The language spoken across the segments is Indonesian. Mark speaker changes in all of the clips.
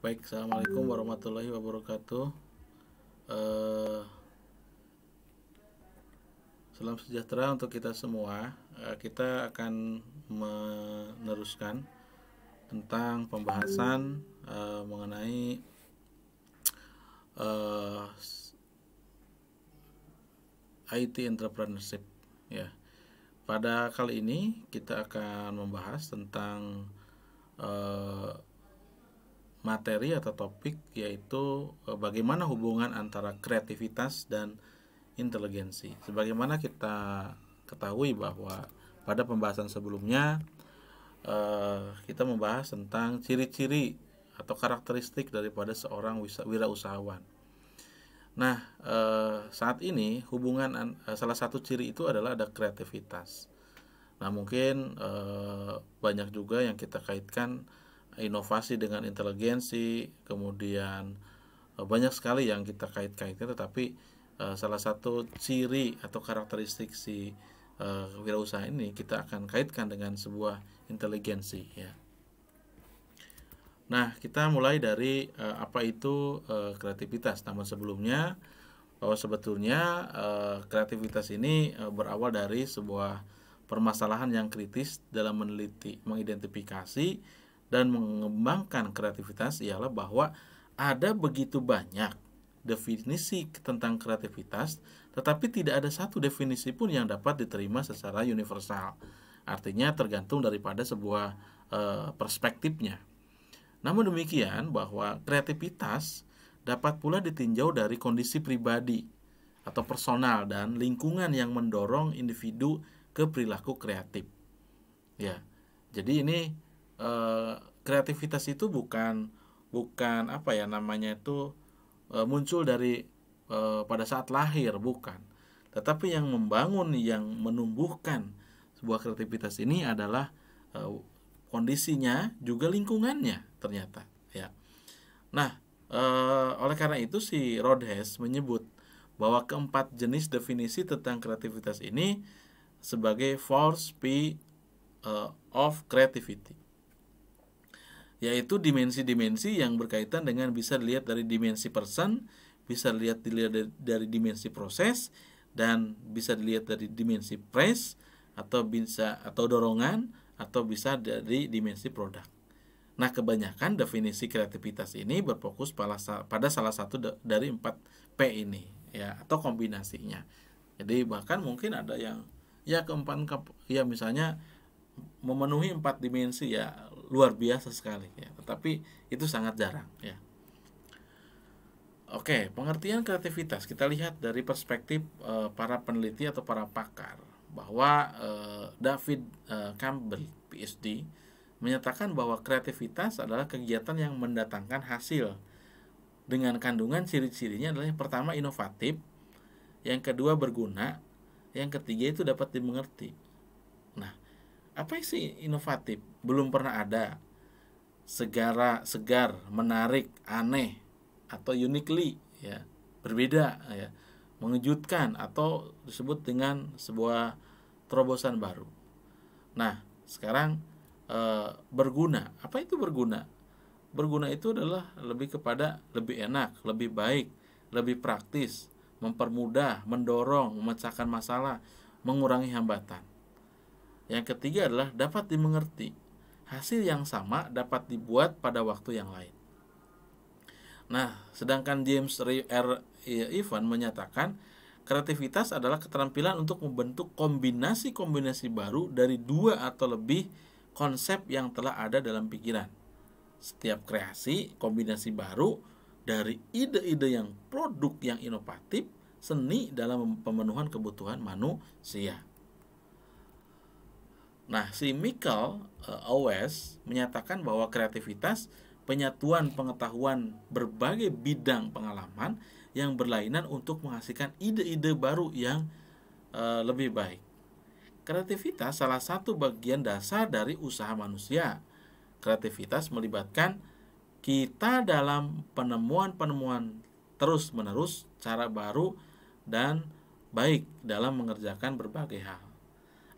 Speaker 1: Baik, assalamualaikum warahmatullahi wabarakatuh. Uh, salam sejahtera untuk kita semua. Uh, kita akan meneruskan tentang pembahasan uh, mengenai uh, IT entrepreneurship. Ya, pada kali ini kita akan membahas tentang materi atau topik yaitu eh, bagaimana hubungan antara kreativitas dan inteligensi. Sebagaimana kita ketahui bahwa pada pembahasan sebelumnya eh, kita membahas tentang ciri-ciri atau karakteristik daripada seorang wirausahawan. Nah, eh, saat ini hubungan salah satu ciri itu adalah ada kreativitas. Nah, mungkin banyak juga yang kita kaitkan inovasi dengan inteligensi, kemudian eh, banyak sekali yang kita kait-kaitkan tetapi eh, salah satu ciri atau karakteristik si eh, wirausaha ini kita akan kaitkan dengan sebuah inteligensi ya. Nah, kita mulai dari apa itu kreativitas. Namun sebelumnya bahwa oh, sebetulnya kreativitas ini berawal dari sebuah permasalahan yang kritis dalam meneliti, mengidentifikasi dan mengembangkan kreativitas ialah bahwa ada begitu banyak definisi tentang kreativitas, tetapi tidak ada satu definisi pun yang dapat diterima secara universal. Artinya tergantung daripada sebuah e, perspektifnya. Namun demikian bahwa kreativitas dapat pula ditinjau dari kondisi pribadi atau personal dan lingkungan yang mendorong individu ke perilaku kreatif. Ya. Jadi ini e, kreativitas itu bukan bukan apa ya namanya itu e, muncul dari e, pada saat lahir bukan tetapi yang membangun yang menumbuhkan sebuah kreativitas ini adalah e, kondisinya juga lingkungannya ternyata ya nah e, oleh karena itu si Rodhes menyebut bahwa keempat jenis definisi tentang kreativitas ini sebagai force P of creativity yaitu dimensi-dimensi yang berkaitan dengan bisa dilihat dari dimensi person, bisa dilihat dilihat dari, dimensi proses dan bisa dilihat dari dimensi press atau bisa atau dorongan atau bisa dari dimensi produk. Nah, kebanyakan definisi kreativitas ini berfokus pada, pada salah satu dari 4 P ini ya atau kombinasinya. Jadi bahkan mungkin ada yang ya keempat ya misalnya memenuhi empat dimensi ya luar biasa sekali ya tetapi itu sangat jarang ya Oke, pengertian kreativitas kita lihat dari perspektif e, para peneliti atau para pakar bahwa e, David e, Campbell PhD menyatakan bahwa kreativitas adalah kegiatan yang mendatangkan hasil dengan kandungan ciri-cirinya adalah yang pertama inovatif, yang kedua berguna, yang ketiga itu dapat dimengerti. Nah, apa sih inovatif? belum pernah ada segara segar menarik aneh atau uniquely ya berbeda ya mengejutkan atau disebut dengan sebuah terobosan baru. Nah, sekarang e, berguna. Apa itu berguna? Berguna itu adalah lebih kepada lebih enak, lebih baik, lebih praktis, mempermudah, mendorong, memecahkan masalah, mengurangi hambatan. Yang ketiga adalah dapat dimengerti hasil yang sama dapat dibuat pada waktu yang lain. Nah, sedangkan James R. Evan menyatakan kreativitas adalah keterampilan untuk membentuk kombinasi-kombinasi baru dari dua atau lebih konsep yang telah ada dalam pikiran. Setiap kreasi, kombinasi baru dari ide-ide yang produk yang inovatif, seni dalam pemenuhan kebutuhan manusia. Nah, si Michael uh, eh, Owes menyatakan bahwa kreativitas penyatuan pengetahuan berbagai bidang pengalaman yang berlainan untuk menghasilkan ide-ide baru yang uh, lebih baik. Kreativitas salah satu bagian dasar dari usaha manusia. Kreativitas melibatkan kita dalam penemuan-penemuan terus-menerus, cara baru, dan baik dalam mengerjakan berbagai hal.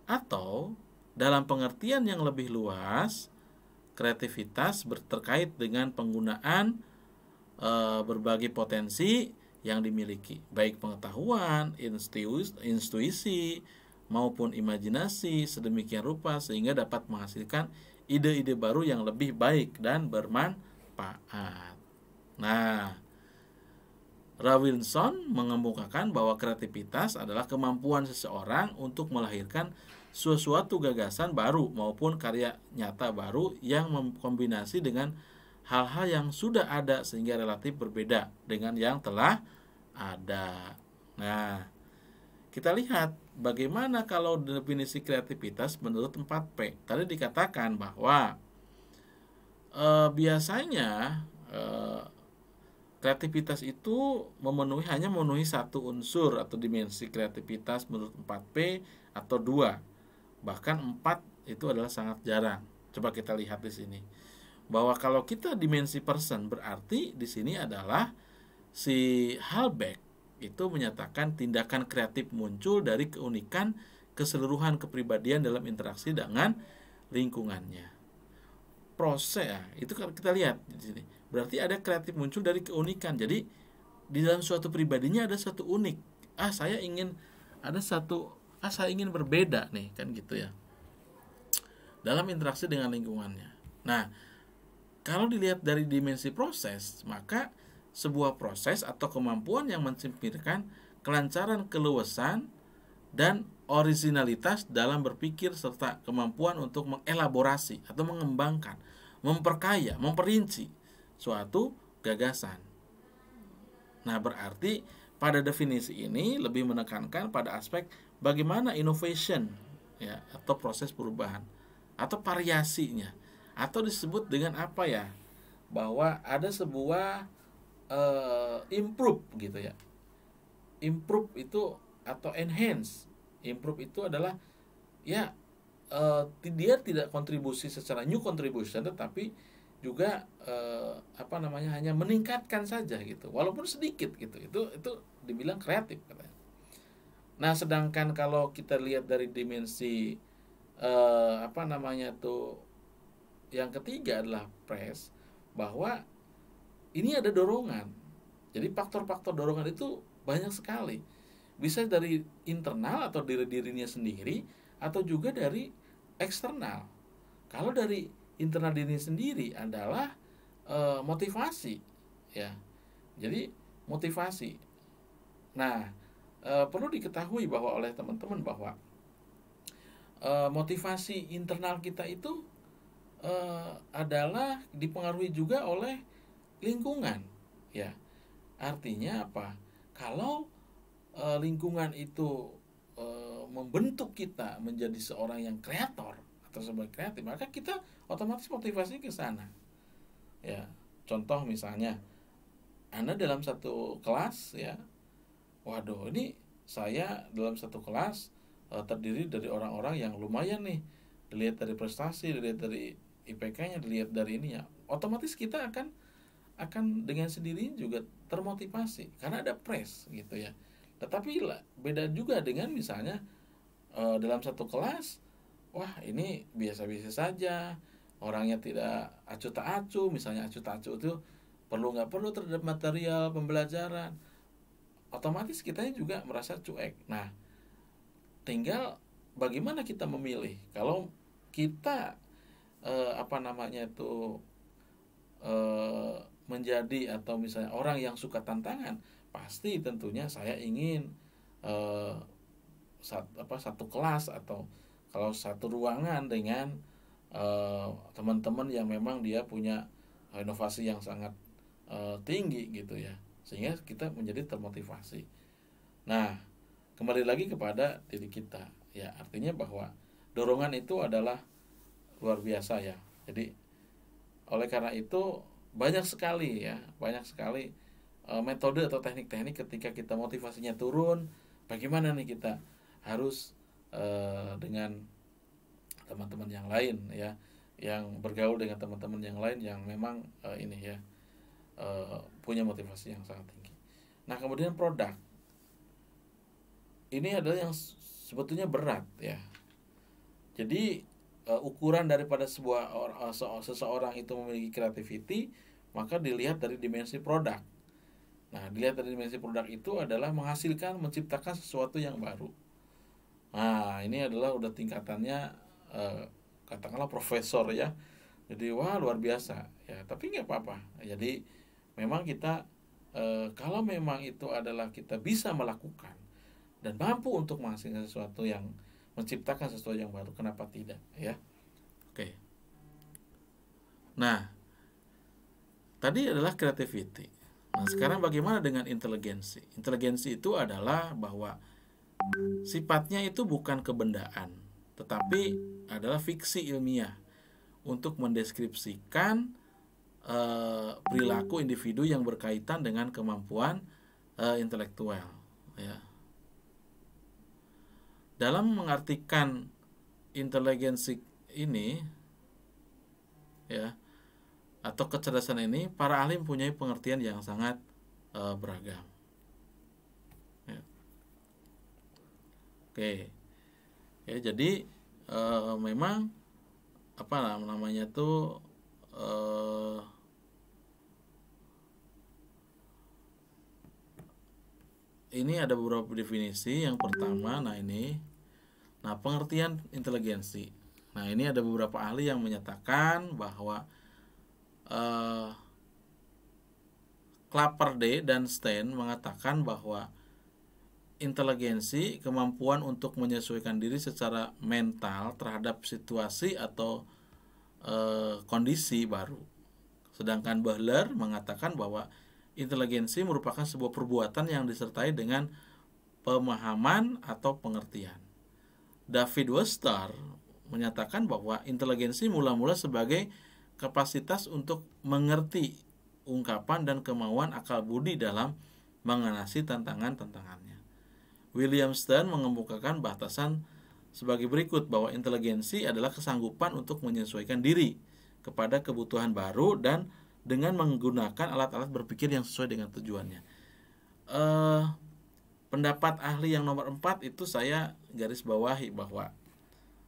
Speaker 1: Atau dalam pengertian yang lebih luas, kreativitas terkait dengan penggunaan e, berbagai potensi yang dimiliki, baik pengetahuan, intuisi, maupun imajinasi sedemikian rupa sehingga dapat menghasilkan ide-ide baru yang lebih baik dan bermanfaat. Nah, Rawinson mengemukakan bahwa kreativitas adalah kemampuan seseorang untuk melahirkan sesuatu gagasan baru maupun karya nyata baru yang mengkombinasi dengan hal-hal yang sudah ada sehingga relatif berbeda dengan yang telah ada. Nah, kita lihat bagaimana kalau definisi kreativitas menurut 4P. Tadi dikatakan bahwa e, biasanya e, kreativitas itu memenuhi hanya memenuhi satu unsur atau dimensi kreativitas menurut 4P atau dua bahkan empat itu adalah sangat jarang. Coba kita lihat di sini bahwa kalau kita dimensi person berarti di sini adalah si Halbeck itu menyatakan tindakan kreatif muncul dari keunikan keseluruhan kepribadian dalam interaksi dengan lingkungannya. Proses ya, itu kalau kita lihat di sini. Berarti ada kreatif muncul dari keunikan. Jadi di dalam suatu pribadinya ada satu unik. Ah, saya ingin ada satu Asa ingin berbeda nih kan gitu ya dalam interaksi dengan lingkungannya. Nah, kalau dilihat dari dimensi proses, maka sebuah proses atau kemampuan yang mensimpirkan kelancaran keluasan dan originalitas dalam berpikir serta kemampuan untuk mengelaborasi atau mengembangkan, memperkaya, memperinci suatu gagasan. Nah, berarti pada definisi ini lebih menekankan pada aspek bagaimana innovation ya atau proses perubahan atau variasinya atau disebut dengan apa ya bahwa ada sebuah uh, improve gitu ya improve itu atau enhance improve itu adalah ya uh, dia tidak kontribusi secara new contribution tetapi juga uh, apa namanya hanya meningkatkan saja gitu walaupun sedikit gitu itu itu dibilang kreatif katanya Nah, sedangkan kalau kita lihat dari dimensi eh, apa namanya tuh yang ketiga adalah press bahwa ini ada dorongan. Jadi faktor-faktor dorongan itu banyak sekali. Bisa dari internal atau diri dirinya sendiri atau juga dari eksternal. Kalau dari internal dirinya sendiri adalah e, motivasi ya. Jadi motivasi. Nah, Eh, perlu diketahui bahwa oleh teman-teman bahwa uh, motivasi internal kita itu uh, adalah dipengaruhi juga oleh lingkungan ya artinya apa kalau uh, lingkungan itu membentuk kita menjadi seorang yang kreator atau sebagai kreatif maka kita otomatis motivasi ke sana ya contoh misalnya anda dalam satu kelas ya waduh ini saya dalam satu kelas uh, terdiri dari orang-orang yang lumayan nih dilihat dari prestasi dilihat dari IPK-nya dilihat dari ini ya otomatis kita akan akan dengan sendiri juga termotivasi karena ada press gitu ya tetapi beda juga dengan misalnya e, dalam satu kelas wah ini biasa-biasa saja orangnya tidak acuh tak acuh misalnya acuh tak acuh itu perlu nggak perlu terhadap material pembelajaran otomatis kita juga merasa cuek. Nah, tinggal bagaimana kita memilih. Kalau kita eh, apa namanya itu eh, menjadi atau misalnya orang yang suka tantangan, pasti tentunya saya ingin eh, sat, apa satu kelas atau kalau satu ruangan dengan eh, teman-teman yang memang dia punya eh, inovasi yang sangat eh, tinggi gitu ya sehingga kita menjadi termotivasi. Nah, kembali lagi kepada diri kita. Ya, artinya bahwa dorongan itu adalah luar biasa ya. Jadi oleh karena itu banyak sekali ya, banyak sekali e, metode atau teknik-teknik ketika kita motivasinya turun, bagaimana nih kita harus e, dengan teman-teman yang lain ya, yang bergaul dengan teman-teman yang lain yang memang e, ini ya Eh, punya motivasi yang sangat tinggi. Nah kemudian produk ini adalah yang sebetulnya berat ya. Jadi uh, ukuran daripada sebuah or, uh, se seseorang itu memiliki creativity maka dilihat dari dimensi produk. Nah, dilihat dari dimensi produk itu adalah menghasilkan, menciptakan sesuatu yang baru. Nah, ini adalah udah tingkatannya uh, katakanlah profesor ya. Jadi wah luar biasa ya, tapi nggak apa-apa. Jadi memang kita e, kalau memang itu adalah kita bisa melakukan dan mampu untuk menghasilkan sesuatu yang menciptakan sesuatu yang baru kenapa tidak ya oke nah tadi adalah kreativiti nah sekarang bagaimana dengan inteligensi inteligensi itu adalah bahwa sifatnya itu bukan kebendaan tetapi adalah fiksi ilmiah untuk mendeskripsikan Eh, perilaku individu yang berkaitan dengan kemampuan uh, intelektual ya dalam mengartikan inteligensi ini ya atau kecerdasan ini para ahli mempunyai pengertian yang sangat uh, beragam. Ya. Oke, ya jadi uh, memang apa namanya tuh uh, ini ada beberapa definisi. Yang pertama, nah ini, nah pengertian inteligensi. Nah ini ada beberapa ahli yang menyatakan bahwa uh, D dan Stein mengatakan bahwa inteligensi kemampuan untuk menyesuaikan diri secara mental terhadap situasi atau uh, kondisi baru. Sedangkan Butler mengatakan bahwa inteligensi merupakan sebuah perbuatan yang disertai dengan pemahaman atau pengertian. David Wester menyatakan bahwa inteligensi mula-mula sebagai kapasitas untuk mengerti ungkapan dan kemauan akal budi dalam mengatasi tantangan-tantangannya. William Stern mengemukakan batasan sebagai berikut bahwa inteligensi adalah kesanggupan untuk menyesuaikan diri kepada kebutuhan baru dan dengan menggunakan alat-alat berpikir yang sesuai dengan tujuannya. Uh, pendapat ahli yang nomor 4 itu saya garis bawahi bahwa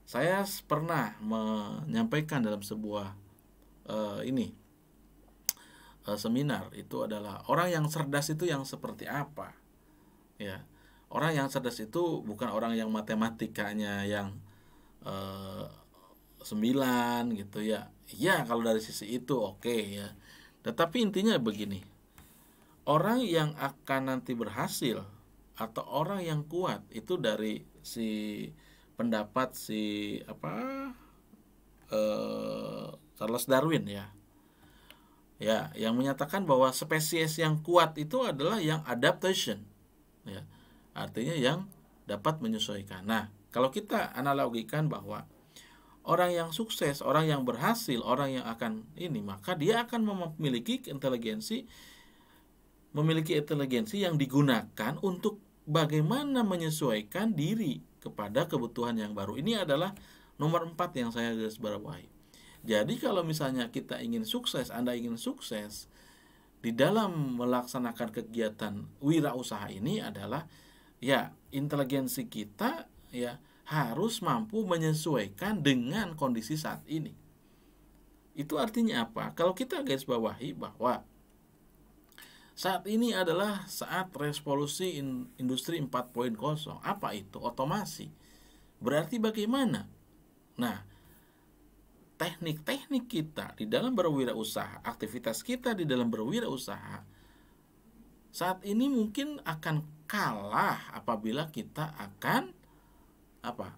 Speaker 1: saya pernah menyampaikan dalam sebuah uh, ini uh, seminar itu adalah orang yang cerdas itu yang seperti apa ya orang yang cerdas itu bukan orang yang matematikanya yang uh, 9 gitu ya ya kalau dari sisi itu oke okay, ya tetapi intinya begini, orang yang akan nanti berhasil atau orang yang kuat itu dari si pendapat si apa eh, Charles Darwin ya ya yang menyatakan bahwa spesies yang kuat itu adalah yang adaptation ya artinya yang dapat menyesuaikan nah kalau kita analogikan bahwa orang yang sukses, orang yang berhasil, orang yang akan ini, maka dia akan memiliki inteligensi memiliki inteligensi yang digunakan untuk bagaimana menyesuaikan diri kepada kebutuhan yang baru. Ini adalah nomor empat yang saya garis bawahi. Jadi kalau misalnya kita ingin sukses, Anda ingin sukses di dalam melaksanakan kegiatan wirausaha ini adalah ya inteligensi kita ya harus mampu menyesuaikan dengan kondisi saat ini. Itu artinya apa? Kalau kita guys bawahi bahwa saat ini adalah saat revolusi industri 4.0. Apa itu? Otomasi. Berarti bagaimana? Nah, teknik-teknik kita di dalam berwirausaha, aktivitas kita di dalam berwirausaha saat ini mungkin akan kalah apabila kita akan apa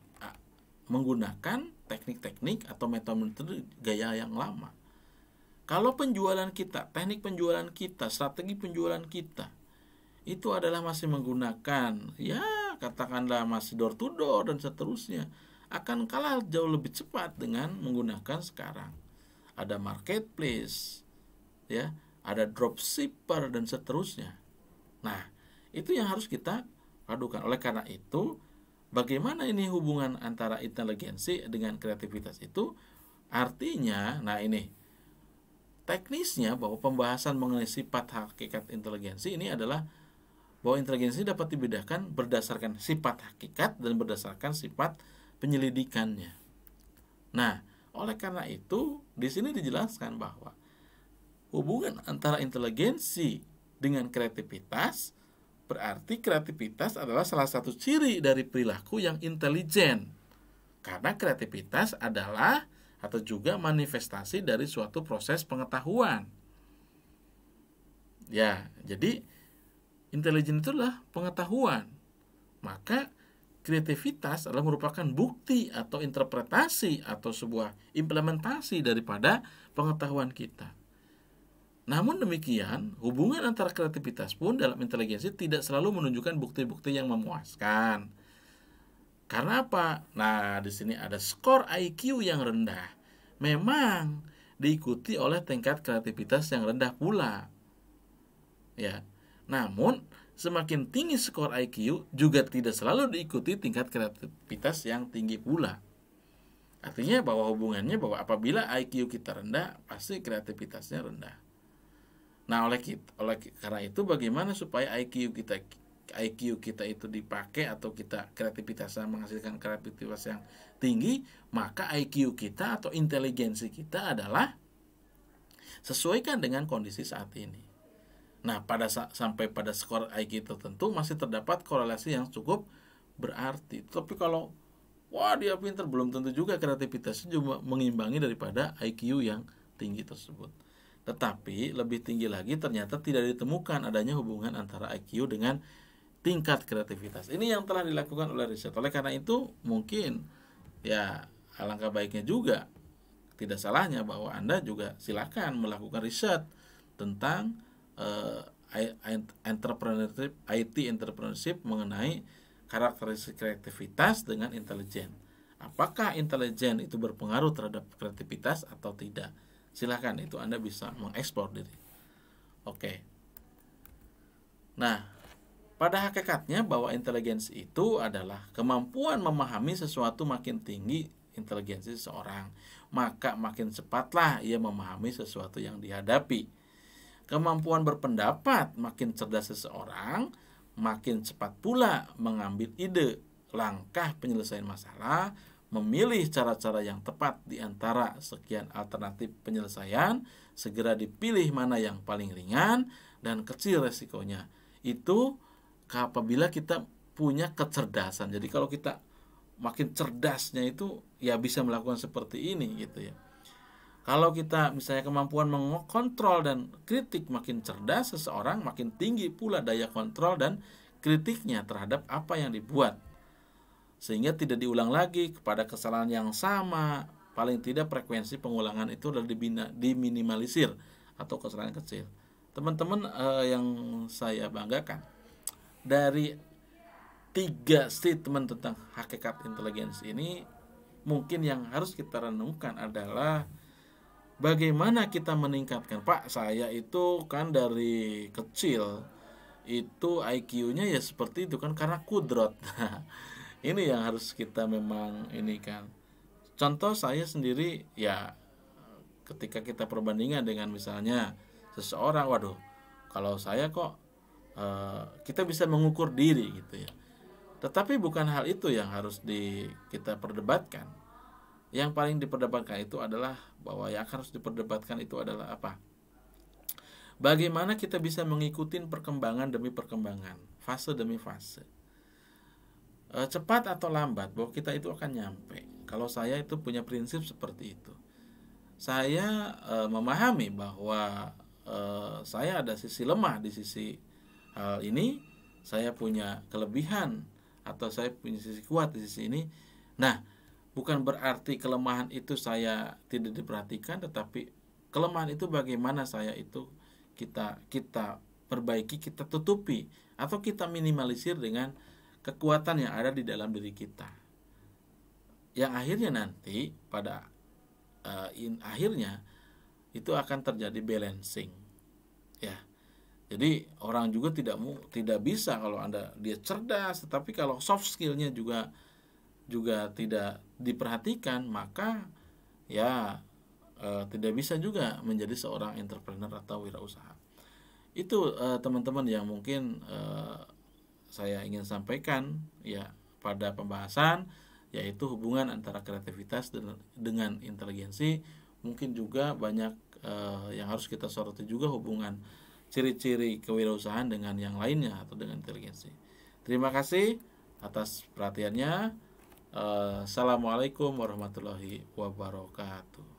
Speaker 1: menggunakan teknik-teknik atau metode gaya yang lama. Kalau penjualan kita, teknik penjualan kita, strategi penjualan kita itu adalah masih menggunakan ya katakanlah masih door to door dan seterusnya akan kalah jauh lebih cepat dengan menggunakan sekarang. Ada marketplace ya, ada dropshipper dan seterusnya. Nah, itu yang harus kita padukan. Oleh karena itu, Bagaimana ini hubungan antara inteligensi dengan kreativitas itu? Artinya, nah ini teknisnya bahwa pembahasan mengenai sifat hakikat inteligensi ini adalah bahwa inteligensi dapat dibedakan berdasarkan sifat hakikat dan berdasarkan sifat penyelidikannya. Nah, oleh karena itu di sini dijelaskan bahwa hubungan antara inteligensi dengan kreativitas Berarti kreativitas adalah salah satu ciri dari perilaku yang intelijen. Karena kreativitas adalah atau juga manifestasi dari suatu proses pengetahuan. Ya, jadi intelijen itulah pengetahuan. Maka kreativitas adalah merupakan bukti atau interpretasi atau sebuah implementasi daripada pengetahuan kita. Namun demikian, hubungan antara kreativitas pun dalam inteligensi tidak selalu menunjukkan bukti-bukti yang memuaskan. Karena apa? Nah, di sini ada skor IQ yang rendah. Memang diikuti oleh tingkat kreativitas yang rendah pula. Ya. Namun, semakin tinggi skor IQ juga tidak selalu diikuti tingkat kreativitas yang tinggi pula. Artinya bahwa hubungannya bahwa apabila IQ kita rendah, pasti kreativitasnya rendah. Nah, oleh kita, oleh karena itu bagaimana supaya IQ kita IQ kita itu dipakai atau kita kreativitasnya menghasilkan kreativitas yang tinggi, maka IQ kita atau inteligensi kita adalah sesuaikan dengan kondisi saat ini. Nah, pada sampai pada skor IQ tertentu masih terdapat korelasi yang cukup berarti. Tapi kalau wah dia pinter belum tentu juga kreativitasnya juga mengimbangi daripada IQ yang tinggi tersebut. Tetapi lebih tinggi lagi ternyata tidak ditemukan adanya hubungan antara IQ dengan tingkat kreativitas. Ini yang telah dilakukan oleh riset. Oleh karena itu mungkin ya alangkah baiknya juga tidak salahnya bahwa Anda juga silakan melakukan riset tentang uh, entrepreneurship, IT entrepreneurship mengenai karakteristik kreativitas dengan intelijen. Apakah intelijen itu berpengaruh terhadap kreativitas atau tidak? silahkan itu anda bisa mengekspor diri oke nah pada hakikatnya bahwa intelijensi itu adalah kemampuan memahami sesuatu makin tinggi intelijensi seseorang, maka makin cepatlah ia memahami sesuatu yang dihadapi. Kemampuan berpendapat makin cerdas seseorang, makin cepat pula mengambil ide, langkah penyelesaian masalah, memilih cara-cara yang tepat di antara sekian alternatif penyelesaian, segera dipilih mana yang paling ringan dan kecil resikonya. Itu apabila kita punya kecerdasan. Jadi kalau kita makin cerdasnya itu ya bisa melakukan seperti ini gitu ya. Kalau kita misalnya kemampuan mengontrol dan kritik makin cerdas seseorang, makin tinggi pula daya kontrol dan kritiknya terhadap apa yang dibuat sehingga tidak diulang lagi kepada kesalahan yang sama paling tidak frekuensi pengulangan itu adalah dibina, diminimalisir atau kesalahan kecil teman-teman eh, yang saya banggakan dari tiga statement tentang hakikat intelijensi ini mungkin yang harus kita renungkan adalah bagaimana kita meningkatkan Pak saya itu kan dari kecil itu IQ-nya ya seperti itu kan karena kudrot ini yang harus kita memang ini kan contoh saya sendiri ya ketika kita perbandingan dengan misalnya seseorang waduh kalau saya kok uh, kita bisa mengukur diri gitu ya tetapi bukan hal itu yang harus di kita perdebatkan yang paling diperdebatkan itu adalah bahwa yang harus diperdebatkan itu adalah apa bagaimana kita bisa mengikuti perkembangan demi perkembangan fase demi fase Eh, cepat atau lambat bahwa kita itu akan nyampe. Kalau saya itu punya prinsip seperti itu. Saya e, memahami bahwa e, saya ada sisi lemah di sisi hal ini, saya punya kelebihan atau saya punya sisi kuat di sisi ini. Nah, bukan berarti kelemahan itu saya tidak diperhatikan tetapi kelemahan itu bagaimana saya itu kita kita perbaiki, kita tutupi atau kita minimalisir dengan kekuatan yang ada di dalam diri kita. Yang akhirnya nanti pada uh, in akhirnya itu akan terjadi balancing. Ya. Jadi orang juga tidak tidak bisa kalau Anda dia cerdas tetapi kalau soft skillnya juga juga tidak diperhatikan maka ya e, tidak bisa juga menjadi seorang entrepreneur atau wirausaha. Itu eh, teman-teman yang mungkin e, saya ingin sampaikan ya pada pembahasan yaitu hubungan antara kreativitas dengan inteligensi mungkin juga banyak eh, yang harus kita soroti juga hubungan ciri-ciri kewirausahaan dengan yang lainnya atau dengan inteligensi. Terima kasih atas perhatiannya. Eh, Assalamualaikum warahmatullahi wabarakatuh.